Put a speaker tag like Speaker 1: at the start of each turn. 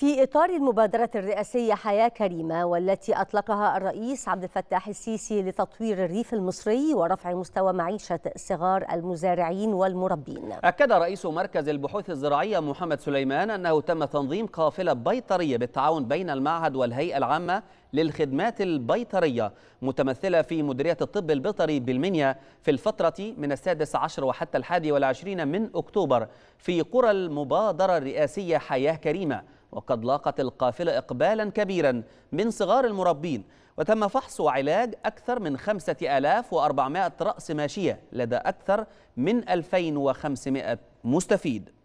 Speaker 1: في إطار المبادرة الرئاسية حياة كريمة والتي أطلقها الرئيس عبد الفتاح السيسي لتطوير الريف المصري ورفع مستوى معيشة صغار المزارعين والمربين
Speaker 2: أكد رئيس مركز البحوث الزراعية محمد سليمان أنه تم تنظيم قافلة بيطرية بالتعاون بين المعهد والهيئة العامة للخدمات البيطرية متمثلة في مديرية الطب البيطري بالمنيا في الفترة من السادس عشر وحتى الحادي والعشرين من أكتوبر في قرى المبادرة الرئاسية حياة كريمة وقد لاقت القافلة إقبالا كبيرا من صغار المربين وتم فحص وعلاج أكثر من 5400 رأس ماشية لدى أكثر من 2500 مستفيد